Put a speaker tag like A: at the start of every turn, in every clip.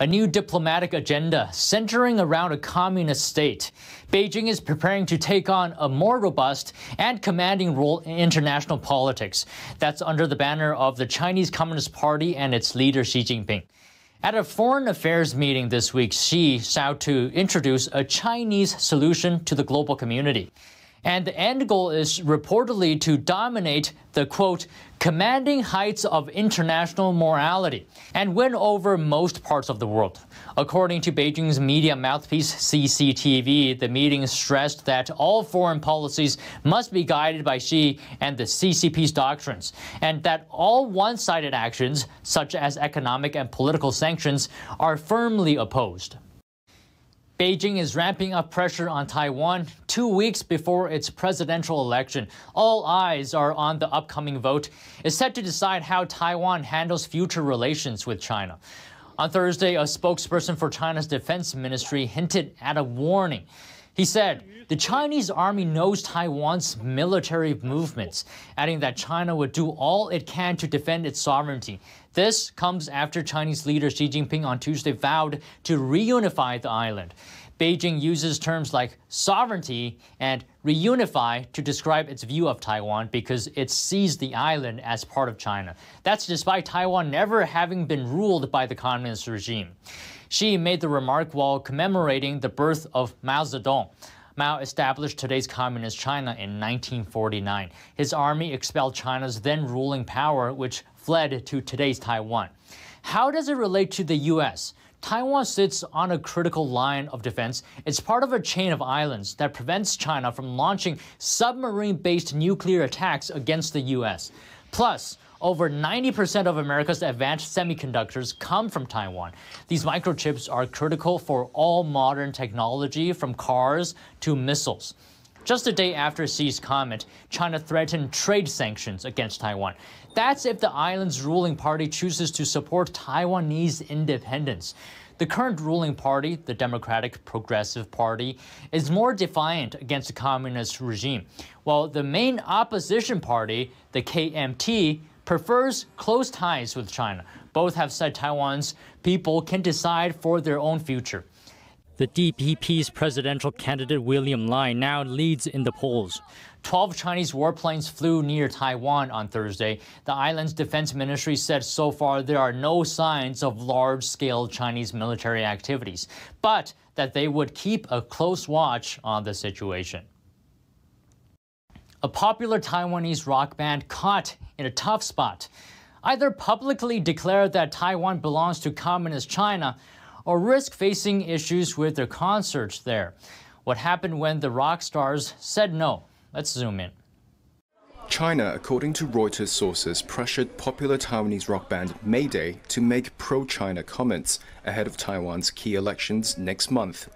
A: a new diplomatic agenda centering around a communist state. Beijing is preparing to take on a more robust and commanding role in international politics. That's under the banner of the Chinese Communist Party and its leader Xi Jinping. At a foreign affairs meeting this week, Xi sought to introduce a Chinese solution to the global community and the end goal is reportedly to dominate the quote commanding heights of international morality and win over most parts of the world. According to Beijing's media mouthpiece CCTV, the meeting stressed that all foreign policies must be guided by Xi and the CCP's doctrines, and that all one-sided actions, such as economic and political sanctions, are firmly opposed. Beijing is ramping up pressure on Taiwan two weeks before its presidential election. All eyes are on the upcoming vote. It's set to decide how Taiwan handles future relations with China. On Thursday, a spokesperson for China's defense ministry hinted at a warning he said, the Chinese army knows Taiwan's military movements, adding that China would do all it can to defend its sovereignty. This comes after Chinese leader Xi Jinping on Tuesday vowed to reunify the island. Beijing uses terms like sovereignty and reunify to describe its view of Taiwan because it sees the island as part of China. That's despite Taiwan never having been ruled by the communist regime. She made the remark while commemorating the birth of Mao Zedong. Mao established today's communist China in 1949. His army expelled China's then ruling power, which fled to today's Taiwan. How does it relate to the U.S.? Taiwan sits on a critical line of defense. It's part of a chain of islands that prevents China from launching submarine based nuclear attacks against the U.S. Plus, over 90% of America's advanced semiconductors come from Taiwan. These microchips are critical for all modern technology, from cars to missiles. Just a day after Xi's comment, China threatened trade sanctions against Taiwan. That's if the island's ruling party chooses to support Taiwanese independence. The current ruling party, the Democratic Progressive Party, is more defiant against the communist regime, while the main opposition party, the KMT, prefers close ties with China. Both have said Taiwan's people can decide for their own future. The DPP's presidential candidate William Lai now leads in the polls. Twelve Chinese warplanes flew near Taiwan on Thursday. The island's defense ministry said so far there are no signs of large scale Chinese military activities, but that they would keep a close watch on the situation. A popular Taiwanese rock band caught in a tough spot. Either publicly declare that Taiwan belongs to Communist China or risk facing issues with their concerts there. What happened when the rock stars said no? Let's zoom in.
B: China, according to Reuters sources, pressured popular Taiwanese rock band Mayday to make pro China comments ahead of Taiwan's key elections next month.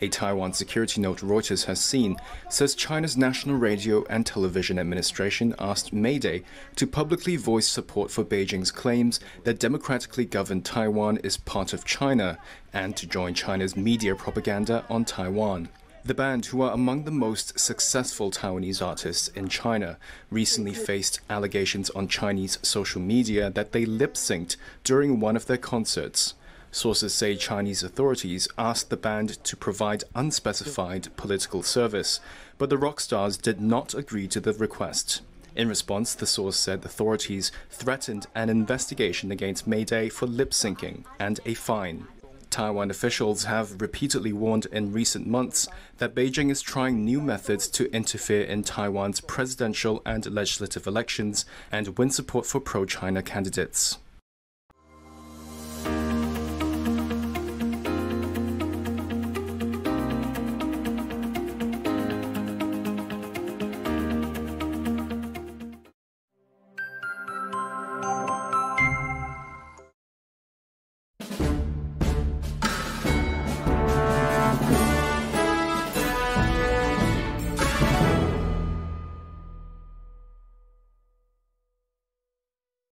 B: A Taiwan security note Reuters has seen says China's National Radio and Television Administration asked Mayday to publicly voice support for Beijing's claims that democratically governed Taiwan is part of China and to join China's media propaganda on Taiwan. The band, who are among the most successful Taiwanese artists in China, recently faced allegations on Chinese social media that they lip synced during one of their concerts. Sources say Chinese authorities asked the band to provide unspecified political service, but the rock stars did not agree to the request. In response, the source said authorities threatened an investigation against Mayday for lip syncing and a fine. Taiwan officials have repeatedly warned in recent months that Beijing is trying new methods to interfere in Taiwan's presidential and legislative elections and win support for pro China candidates.